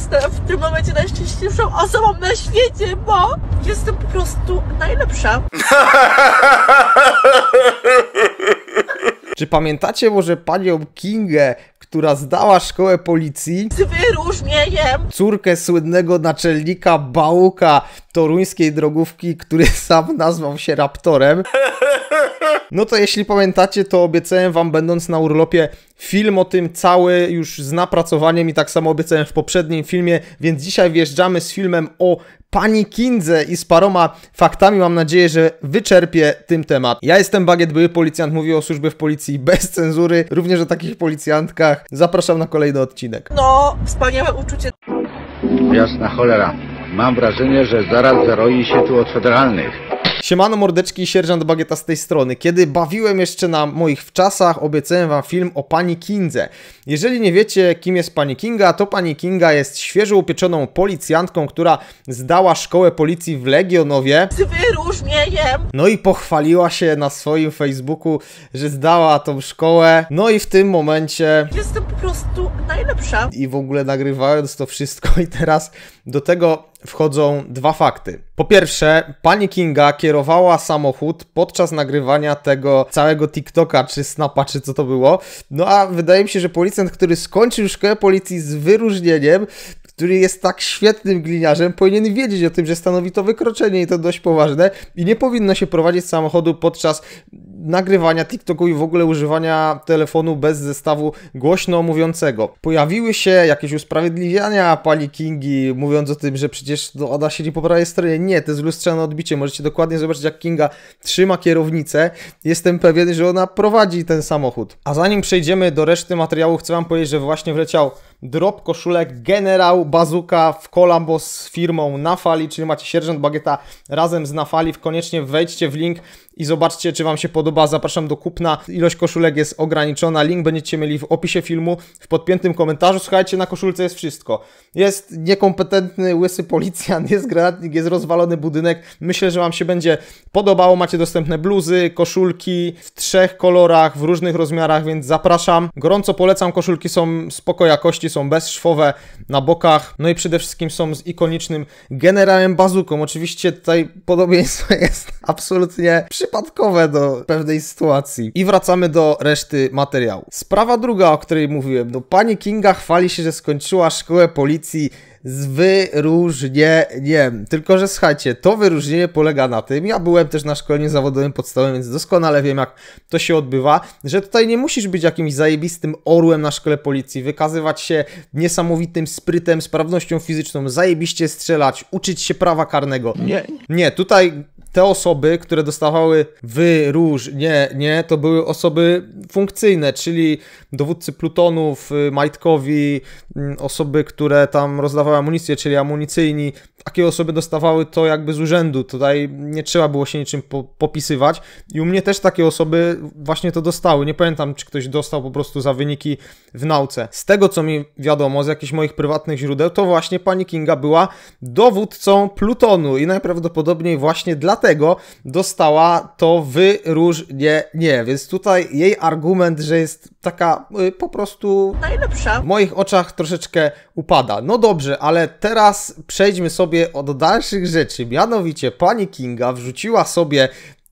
jestem w tym momencie najszczęśliwszą osobą na świecie, bo jestem po prostu najlepsza. Czy pamiętacie może panią Kingę, która zdała szkołę policji? Z wyróżnieniem! Córkę słynnego naczelnika Bałuka, toruńskiej drogówki, który sam nazwał się Raptorem. No to jeśli pamiętacie, to obiecałem wam, będąc na urlopie, film o tym cały już z napracowaniem i tak samo obiecałem w poprzednim filmie, więc dzisiaj wjeżdżamy z filmem o pani Kindze i z paroma faktami. Mam nadzieję, że wyczerpię tym temat. Ja jestem Bagiet, były policjant, mówię o służbie w policji bez cenzury, również o takich policjantkach. Zapraszam na kolejny odcinek. No, wspaniałe uczucie. Jasna cholera. Mam wrażenie, że zaraz zaroi się tu od federalnych. Siemano mordeczki, sierżant Bagieta z tej strony. Kiedy bawiłem jeszcze na moich wczasach, obiecałem wam film o pani Kindze. Jeżeli nie wiecie, kim jest pani Kinga, to pani Kinga jest świeżo upieczoną policjantką, która zdała szkołę policji w Legionowie. Z wyróżnieniem! No i pochwaliła się na swoim Facebooku, że zdała tą szkołę. No i w tym momencie... Jestem po prostu najlepsza. I w ogóle nagrywając to wszystko i teraz do tego wchodzą dwa fakty. Po pierwsze, pani Kinga kierowała samochód podczas nagrywania tego całego TikToka czy Snapa, czy co to było. No a wydaje mi się, że policjant, który skończył szkołę policji z wyróżnieniem, który jest tak świetnym gliniarzem, powinien wiedzieć o tym, że stanowi to wykroczenie i to dość poważne i nie powinno się prowadzić samochodu podczas nagrywania TikToku i w ogóle używania telefonu bez zestawu głośno mówiącego. Pojawiły się jakieś usprawiedliwiania pani Kingi, mówiąc o tym, że przecież no, ona się nie poprawia stronie. Nie, to jest lustrzane odbicie. Możecie dokładnie zobaczyć, jak Kinga trzyma kierownicę. Jestem pewien, że ona prowadzi ten samochód. A zanim przejdziemy do reszty materiału, chcę Wam powiedzieć, że właśnie wleciał drop koszulek Generał Bazuka w kolabo z firmą Nafali, czyli macie Sierżant Bagieta razem z Nafali, koniecznie wejdźcie w link i zobaczcie, czy Wam się podoba. Zapraszam do kupna. Ilość koszulek jest ograniczona. Link będziecie mieli w opisie filmu, w podpiętym komentarzu. Słuchajcie, na koszulce jest wszystko. Jest niekompetentny, łysy policjant, jest granatnik, jest rozwalony budynek. Myślę, że Wam się będzie podobało. Macie dostępne bluzy, koszulki w trzech kolorach, w różnych rozmiarach, więc zapraszam. Gorąco polecam. Koszulki są spoko jakości, są bezszwowe na bokach, no i przede wszystkim są z ikonicznym generałem bazuką. Oczywiście tutaj podobieństwo jest absolutnie przypadkowe do pewnej sytuacji. I wracamy do reszty materiału. Sprawa druga, o której mówiłem, no pani Kinga chwali się, że skończyła szkołę policji z wyróżnieniem. Tylko, że słuchajcie, to wyróżnienie polega na tym, ja byłem też na szkoleniu zawodowym podstawowym, więc doskonale wiem, jak to się odbywa, że tutaj nie musisz być jakimś zajebistym orłem na szkole policji, wykazywać się niesamowitym sprytem, sprawnością fizyczną, zajebiście strzelać, uczyć się prawa karnego. Nie. Nie, tutaj te osoby, które dostawały róż, nie, nie, to były osoby funkcyjne, czyli dowódcy plutonów, y, majtkowi, mm, osoby, które tam rozdawały amunicję, czyli amunicyjni. Takie osoby dostawały to jakby z urzędu. Tutaj nie trzeba było się niczym po, popisywać. I u mnie też takie osoby właśnie to dostały. Nie pamiętam, czy ktoś dostał po prostu za wyniki w nauce. Z tego, co mi wiadomo, z jakichś moich prywatnych źródeł, to właśnie pani Kinga była dowódcą plutonu i najprawdopodobniej właśnie dla dlatego dostała to wyróżnienie. Więc tutaj jej argument, że jest taka y, po prostu najlepsza, w moich oczach troszeczkę upada. No dobrze, ale teraz przejdźmy sobie do dalszych rzeczy. Mianowicie pani Kinga wrzuciła sobie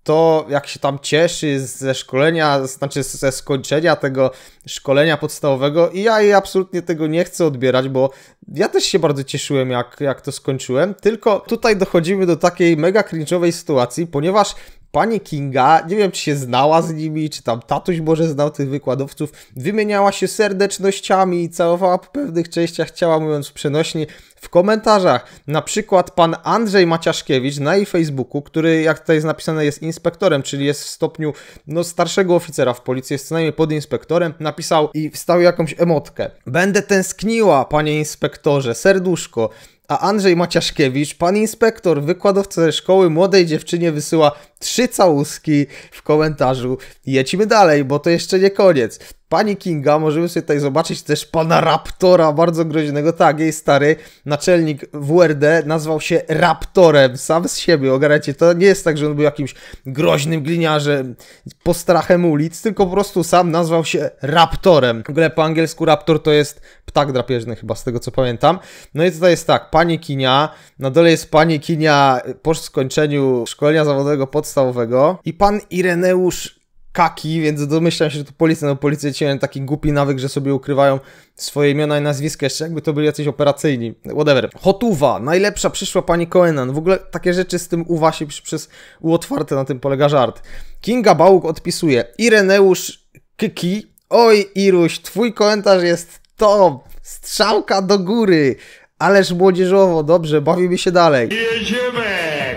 to, jak się tam cieszy ze szkolenia, znaczy ze skończenia tego szkolenia podstawowego i ja jej absolutnie tego nie chcę odbierać, bo ja też się bardzo cieszyłem, jak, jak to skończyłem, tylko tutaj dochodzimy do takiej mega cringe'owej sytuacji, ponieważ Pani Kinga, nie wiem czy się znała z nimi, czy tam tatuś może znał tych wykładowców, wymieniała się serdecznościami i całowała po pewnych częściach ciała, mówiąc przenośnie, w komentarzach. Na przykład pan Andrzej Maciaszkiewicz na jej Facebooku, który jak tutaj jest napisane jest inspektorem, czyli jest w stopniu no, starszego oficera w policji, jest co najmniej pod inspektorem, napisał i wstał jakąś emotkę. Będę tęskniła, panie inspektorze, serduszko a Andrzej Maciaszkiewicz, pan inspektor, wykładowca ze szkoły, młodej dziewczynie wysyła trzy całuski w komentarzu. Jedźmy dalej, bo to jeszcze nie koniec. Pani Kinga, możemy sobie tutaj zobaczyć też pana Raptora, bardzo groźnego. Tak, jej stary naczelnik WRD nazwał się Raptorem, sam z siebie, ogarajcie, To nie jest tak, że on był jakimś groźnym gliniarzem postrachem ulic, tylko po prostu sam nazwał się Raptorem. W ogóle po angielsku Raptor to jest ptak drapieżny chyba, z tego co pamiętam. No i tutaj jest tak, pani Kinia, na dole jest pani Kinia po skończeniu szkolenia zawodowego podstawowego i pan Ireneusz kaki, więc domyślam się, że to policja, no policja mają taki głupi nawyk, że sobie ukrywają swoje imiona i nazwiska, jeszcze jakby to byli jacyś operacyjni, whatever. Hotuwa, najlepsza przyszła pani Coenan, w ogóle takie rzeczy z tym uwa się przez uotwarte, na tym polega żart. Kinga Bałuk odpisuje, Ireneusz Kiki, oj Iruś, twój komentarz jest top, strzałka do góry, ależ młodzieżowo, dobrze, bawimy się dalej. Jedziemy,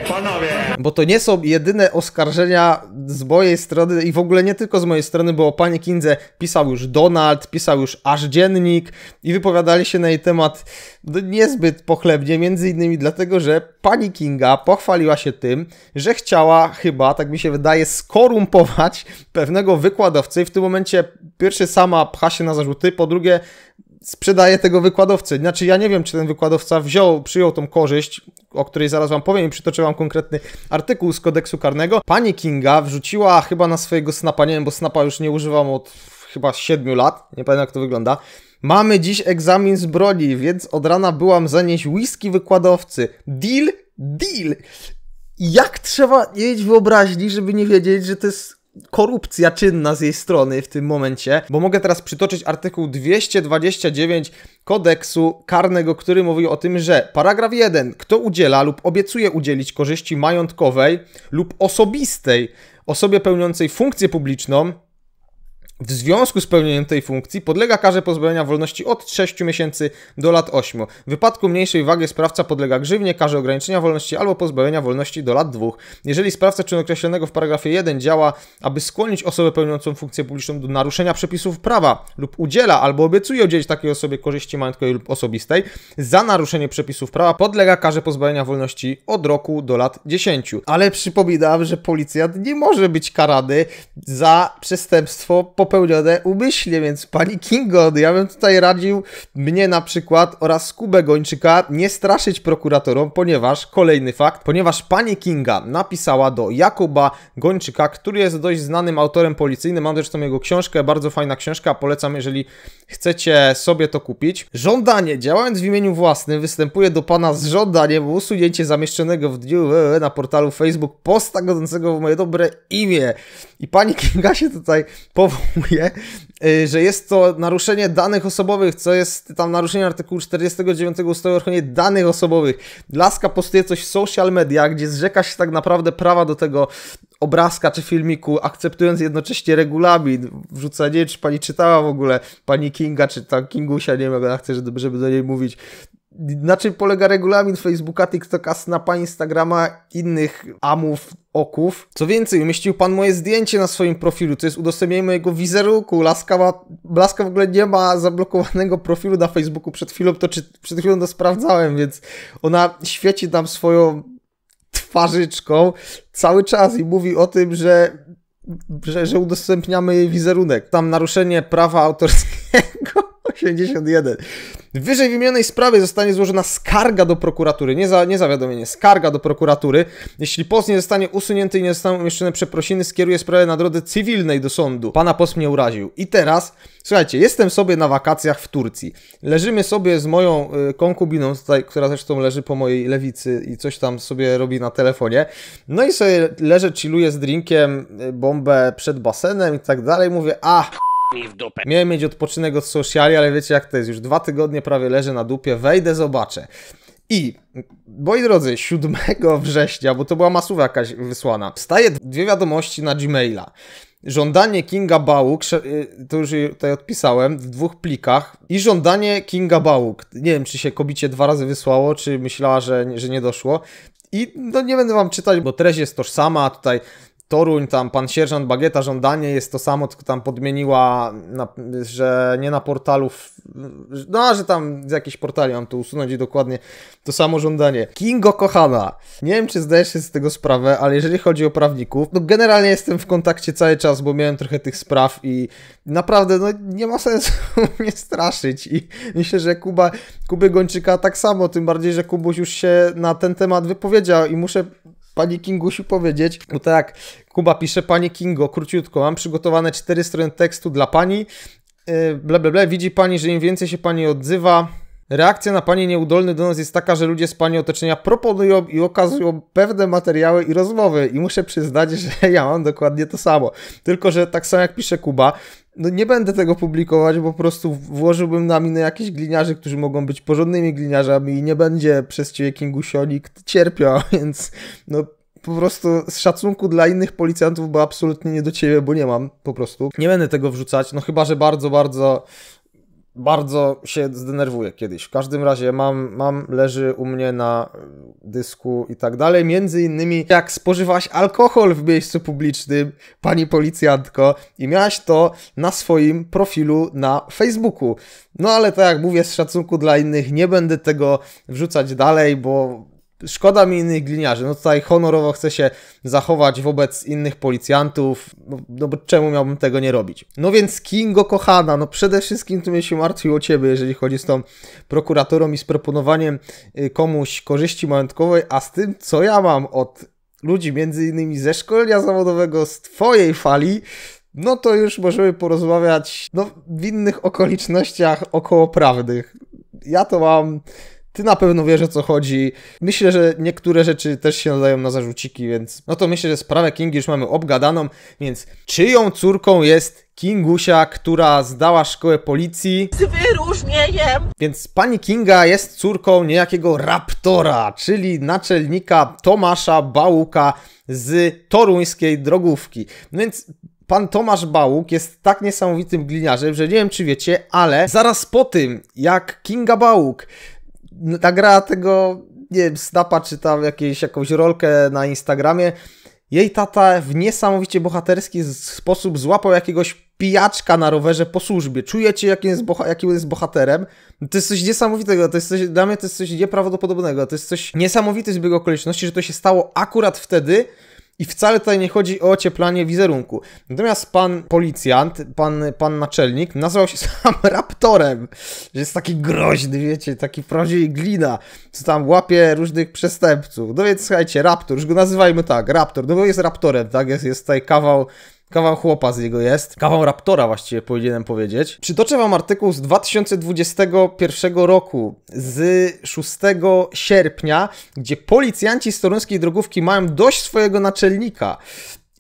panowie! bo to nie są jedyne oskarżenia z mojej strony i w ogóle nie tylko z mojej strony, bo o panie Kindze pisał już Donald, pisał już aż dziennik i wypowiadali się na jej temat no, niezbyt pochlebnie, między innymi dlatego, że pani Kinga pochwaliła się tym, że chciała chyba, tak mi się wydaje, skorumpować pewnego wykładowcę i w tym momencie pierwszy sama pcha się na zarzuty, po drugie sprzedaje tego wykładowcy. Znaczy, ja nie wiem, czy ten wykładowca wziął, przyjął tą korzyść, o której zaraz Wam powiem i przytoczę Wam konkretny artykuł z kodeksu karnego. Pani Kinga wrzuciła chyba na swojego snapa, nie wiem, bo snapa już nie używam od chyba 7 lat, nie pamiętam jak to wygląda. Mamy dziś egzamin z broni, więc od rana byłam zanieść whisky wykładowcy. Deal? Deal! Jak trzeba mieć wyobraźni, żeby nie wiedzieć, że to jest korupcja czynna z jej strony w tym momencie, bo mogę teraz przytoczyć artykuł 229 kodeksu karnego, który mówi o tym, że paragraf 1. Kto udziela lub obiecuje udzielić korzyści majątkowej lub osobistej osobie pełniącej funkcję publiczną, w związku z pełnieniem tej funkcji podlega karze pozbawienia wolności od 6 miesięcy do lat 8. W wypadku mniejszej wagi sprawca podlega grzywnie, karze ograniczenia wolności albo pozbawienia wolności do lat 2. Jeżeli sprawca czynu określonego w paragrafie 1 działa, aby skłonić osobę pełniącą funkcję publiczną do naruszenia przepisów prawa lub udziela albo obiecuje udzielić takiej osobie korzyści majątkowej lub osobistej, za naruszenie przepisów prawa podlega karze pozbawienia wolności od roku do lat 10. Ale przypominam, że policjant nie może być karany za przestępstwo po popełnione umyślnie, więc pani Kingon, ja bym tutaj radził mnie na przykład oraz Kubę Gończyka nie straszyć prokuratorom, ponieważ, kolejny fakt, ponieważ pani Kinga napisała do Jakuba Gończyka, który jest dość znanym autorem policyjnym, mam zresztą jego książkę, bardzo fajna książka, polecam, jeżeli chcecie sobie to kupić. Żądanie, działając w imieniu własnym, występuje do pana z żądaniem usunięcie zamieszczonego w dniu na portalu Facebook posta godzącego w moje dobre imię. I pani Kinga się tutaj powołuje Y, że jest to naruszenie danych osobowych, co jest tam naruszenie artykułu 49 ustawy o ochronie danych osobowych. Laska postuje coś w social media, gdzie zrzeka się tak naprawdę prawa do tego obrazka czy filmiku, akceptując jednocześnie regulamin. Wrzucenie, czy pani czytała w ogóle, pani Kinga, czy tam Kingusia, nie wiem jak ona chce, żeby do niej mówić na czym polega regulamin Facebooka, TikToka, Snapa, Instagrama, innych amów, oków. Co więcej, umieścił pan moje zdjęcie na swoim profilu, co jest udostępnienie mojego wizerunku. Laska, ma, Laska w ogóle nie ma zablokowanego profilu na Facebooku. Przed chwilą to, czy, przed chwilą to sprawdzałem, więc ona świeci tam swoją twarzyczką cały czas i mówi o tym, że, że, że udostępniamy jej wizerunek. Tam naruszenie prawa autorskiego 81. W wyżej wymienionej sprawie zostanie złożona skarga do prokuratury, nie, za, nie zawiadomienie, skarga do prokuratury. Jeśli post nie zostanie usunięty i nie zostaną umieszczone przeprosiny, skieruje sprawę na drodze cywilnej do sądu. Pana post mnie uraził. I teraz, słuchajcie, jestem sobie na wakacjach w Turcji. Leżymy sobie z moją y, konkubiną tutaj, która zresztą leży po mojej lewicy i coś tam sobie robi na telefonie. No i sobie leżę, chilluję z drinkiem, y, bombę przed basenem i tak dalej. Mówię, a mi w dupę. Miałem mieć odpoczynek od sociali, ale wiecie jak to jest, już dwa tygodnie prawie leżę na dupie, wejdę, zobaczę. I, moi drodzy, 7 września, bo to była masowa jakaś wysłana, wstaje dwie wiadomości na Gmaila. Żądanie Kinga Bałuk, y, to już tutaj odpisałem, w dwóch plikach. I żądanie Kinga Bałuk. Nie wiem, czy się kobicie dwa razy wysłało, czy myślała, że, że nie doszło. I no nie będę wam czytać, bo treść jest tożsama, tutaj Toruń, tam pan sierżant Bagieta, żądanie jest to samo, tylko tam podmieniła, na, że nie na portalu, no, że tam z jakichś portali mam tu usunąć i dokładnie to samo żądanie. Kingo kochana, nie wiem czy zdajesz się z tego sprawę, ale jeżeli chodzi o prawników, no generalnie jestem w kontakcie cały czas, bo miałem trochę tych spraw i naprawdę, no nie ma sensu mnie straszyć i myślę, że Kuba, Kuby Gończyka tak samo, tym bardziej, że Kubuś już się na ten temat wypowiedział i muszę Panie Kingusiu powiedzieć, bo tak, Kuba pisze, Panie Kingo, króciutko, mam przygotowane cztery strony tekstu dla Pani, y, ble, ble, ble, widzi Pani, że im więcej się Pani odzywa, Reakcja na Pani nieudolny do nas jest taka, że ludzie z Pani otoczenia proponują i okazują pewne materiały i rozmowy. I muszę przyznać, że ja mam dokładnie to samo. Tylko, że tak samo jak pisze Kuba, no nie będę tego publikować, bo po prostu włożyłbym na minę jakichś gliniarzy, którzy mogą być porządnymi gliniarzami i nie będzie przez Ciebie, Kingusio, nikt cierpiał, więc no po prostu z szacunku dla innych policjantów, bo absolutnie nie do ciebie, bo nie mam po prostu. Nie będę tego wrzucać, no chyba, że bardzo, bardzo bardzo się zdenerwuję kiedyś. W każdym razie mam, mam leży u mnie na dysku i tak dalej. Między innymi jak spożywałaś alkohol w miejscu publicznym, pani policjantko, i miałaś to na swoim profilu na Facebooku. No ale tak jak mówię, z szacunku dla innych nie będę tego wrzucać dalej, bo Szkoda mi innych gliniarzy. No tutaj honorowo chcę się zachować wobec innych policjantów, no, no bo czemu miałbym tego nie robić? No więc Kingo, kochana, no przede wszystkim tu mnie się martwił o ciebie, jeżeli chodzi z tą prokuratorą i z proponowaniem y, komuś korzyści majątkowej, a z tym, co ja mam od ludzi między innymi ze szkolenia zawodowego, z twojej fali, no to już możemy porozmawiać no, w innych okolicznościach okołoprawnych. Ja to mam ty na pewno wiesz o co chodzi. Myślę, że niektóre rzeczy też się nadają na zarzuciki, więc no to myślę, że sprawę Kingi już mamy obgadaną, więc czyją córką jest Kingusia, która zdała szkołę policji. Z wyróżnieniem! Więc pani Kinga jest córką niejakiego raptora, czyli naczelnika Tomasza Bałuka z toruńskiej drogówki. No więc pan Tomasz Bałuk jest tak niesamowitym gliniarzem, że nie wiem czy wiecie, ale zaraz po tym, jak Kinga Bałuk ta gra tego, nie wiem, snapa czy tam jakieś, jakąś rolkę na Instagramie, jej tata w niesamowicie bohaterski sposób złapał jakiegoś pijaczka na rowerze po służbie. Czujecie, jakim jest, boha- jakim jest bohaterem. To jest coś niesamowitego, to jest coś, dla mnie to jest coś nieprawdopodobnego, to jest coś niesamowite zbieg okoliczności, że to się stało akurat wtedy, i wcale tutaj nie chodzi o ocieplanie wizerunku. Natomiast pan policjant, pan, pan naczelnik nazwał się sam raptorem. Że jest taki groźny, wiecie, taki prawdziwy glina, co tam łapie różnych przestępców. No więc słuchajcie, raptor, już go nazywajmy tak, raptor, no bo jest raptorem, tak? Jest, jest tutaj kawał Kawał chłopa z jego jest. Kawał raptora właściwie powinienem powiedzieć. Przytoczę wam artykuł z 2021 roku, z 6 sierpnia, gdzie policjanci z toruńskiej drogówki mają dość swojego naczelnika.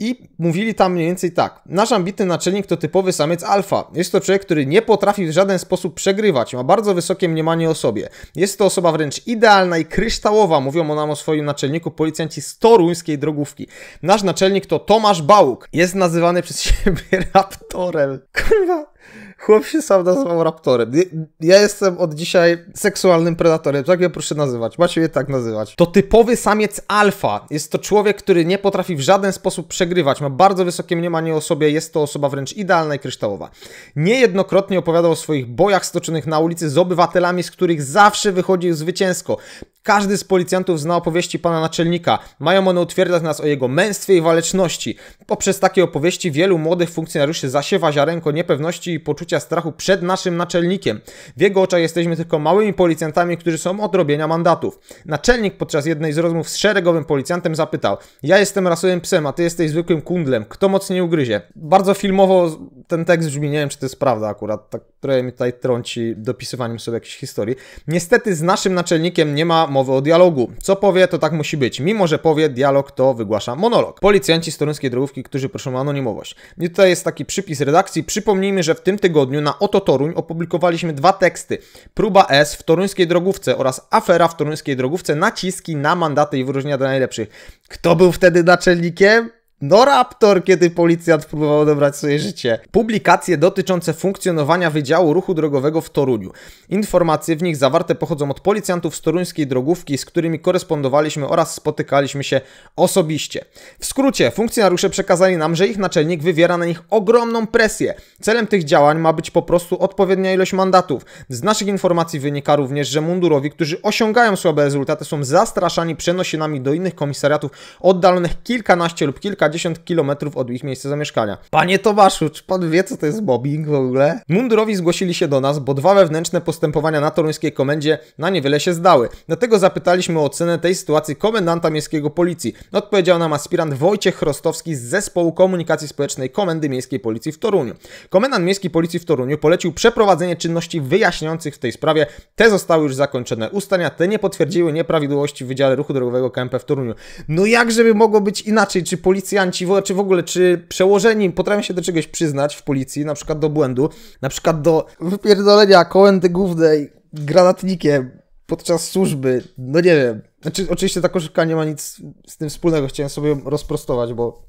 I mówili tam mniej więcej tak. Nasz ambitny naczelnik to typowy samiec alfa. Jest to człowiek, który nie potrafi w żaden sposób przegrywać. Ma bardzo wysokie mniemanie o sobie. Jest to osoba wręcz idealna i kryształowa, mówią o nam o swoim naczelniku policjanci z toruńskiej drogówki. Nasz naczelnik to Tomasz Bałuk. Jest nazywany przez siebie raptorem. Kurwa. Chłop się sam nazywał raptorem. Ja jestem od dzisiaj seksualnym predatorem, tak mnie proszę nazywać. Macie je tak nazywać. To typowy samiec alfa. Jest to człowiek, który nie potrafi w żaden sposób przegrywać. Ma bardzo wysokie mniemanie o sobie, jest to osoba wręcz idealna i kryształowa. Niejednokrotnie opowiadał o swoich bojach stoczonych na ulicy z obywatelami, z których zawsze wychodził zwycięsko. Każdy z policjantów zna opowieści pana naczelnika. Mają one utwierdzać nas o jego męstwie i waleczności. Poprzez takie opowieści wielu młodych funkcjonariuszy zasiewa ziarenko niepewności i poczucia strachu przed naszym naczelnikiem. W jego oczach jesteśmy tylko małymi policjantami, którzy są odrobieniami mandatów. Naczelnik podczas jednej z rozmów z szeregowym policjantem zapytał: Ja jestem rasowym psem, a ty jesteś zwykłym kundlem. Kto mocniej ugryzie? Bardzo filmowo ten tekst brzmi, nie wiem czy to jest prawda akurat, tak, które mi tutaj trąci dopisywaniem sobie jakiejś historii. Niestety z naszym naczelnikiem nie ma mowy o dialogu. Co powie, to tak musi być. Mimo, że powie dialog, to wygłasza monolog. Policjanci z toruńskiej drogówki, którzy proszą o anonimowość. I tutaj jest taki przypis redakcji. Przypomnijmy, że w tym tygodniu na Oto Toruń opublikowaliśmy dwa teksty. Próba S w toruńskiej drogówce oraz afera w toruńskiej drogówce naciski na mandaty i wyróżnienia dla najlepszych. Kto był wtedy naczelnikiem? No Raptor, kiedy policjant próbował odebrać swoje życie. Publikacje dotyczące funkcjonowania Wydziału Ruchu Drogowego w Toruniu. Informacje w nich zawarte pochodzą od policjantów z toruńskiej drogówki, z którymi korespondowaliśmy oraz spotykaliśmy się osobiście. W skrócie, funkcjonariusze przekazali nam, że ich naczelnik wywiera na nich ogromną presję. Celem tych działań ma być po prostu odpowiednia ilość mandatów. Z naszych informacji wynika również, że mundurowi, którzy osiągają słabe rezultaty, są zastraszani przenosinami do innych komisariatów oddalonych kilkanaście lub kilka kilkadziesiąt kilometrów od ich miejsca zamieszkania. Panie Tomaszu, czy pan wie, co to jest mobbing w ogóle? Mundurowi zgłosili się do nas, bo dwa wewnętrzne postępowania na toruńskiej komendzie na niewiele się zdały. Dlatego zapytaliśmy o ocenę tej sytuacji komendanta miejskiego policji. Odpowiedział nam aspirant Wojciech Chrostowski z zespołu komunikacji społecznej Komendy Miejskiej Policji w Toruniu. Komendant Miejskiej Policji w Toruniu polecił przeprowadzenie czynności wyjaśniających w tej sprawie. Te zostały już zakończone. Ustania te nie potwierdziły nieprawidłowości w Wydziale Ruchu Drogowego KMP w Toruniu. No jak żeby mogło być inaczej? Czy policja policjanci, czy w ogóle, czy przełożeni potrafią się do czegoś przyznać w policji, na przykład do błędu, na przykład do wypierdolenia kołędy głównej granatnikiem podczas służby, no nie wiem. Znaczy, oczywiście ta koszulka nie ma nic z tym wspólnego, chciałem sobie rozprostować, bo,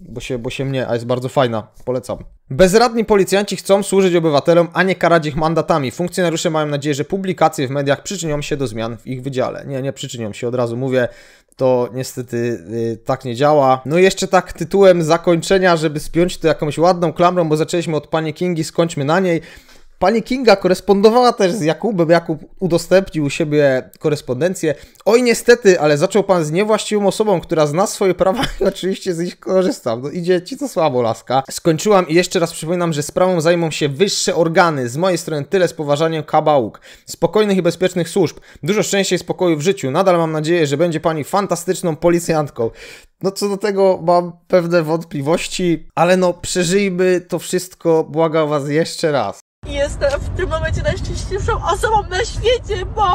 bo, się, bo się mnie, a jest bardzo fajna, polecam. Bezradni policjanci chcą służyć obywatelom, a nie karać ich mandatami. Funkcjonariusze mają nadzieję, że publikacje w mediach przyczynią się do zmian w ich wydziale. Nie, nie przyczynią się, od razu mówię to niestety y, tak nie działa. No i jeszcze tak tytułem zakończenia, żeby spiąć to jakąś ładną klamrą, bo zaczęliśmy od Pani Kingi, skończmy na niej. Pani Kinga korespondowała też z Jakubem. Jakub udostępnił u siebie korespondencję. Oj, niestety, ale zaczął pan z niewłaściwą osobą, która zna swoje prawa i oczywiście z nich korzysta. No idzie ci co słabo, laska. Skończyłam i jeszcze raz przypominam, że sprawą zajmą się wyższe organy. Z mojej strony tyle z poważaniem kabałuk. Spokojnych i bezpiecznych służb. Dużo szczęścia i spokoju w życiu. Nadal mam nadzieję, że będzie pani fantastyczną policjantką. No co do tego mam pewne wątpliwości, ale no przeżyjmy to wszystko, błagam was jeszcze raz jestem w tym momencie najszczęśliwszą osobą na świecie, bo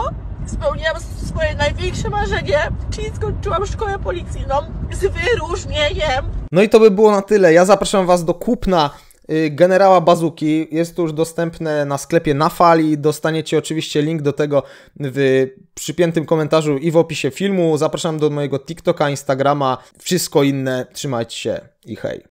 spełniłam swoje największe marzenie, czyli skończyłam szkołę policyjną z wyróżnieniem. No i to by było na tyle. Ja zapraszam Was do kupna y, generała Bazuki. Jest to już dostępne na sklepie na fali. Dostaniecie oczywiście link do tego w przypiętym komentarzu i w opisie filmu. Zapraszam do mojego TikToka, Instagrama, wszystko inne. Trzymajcie się i hej.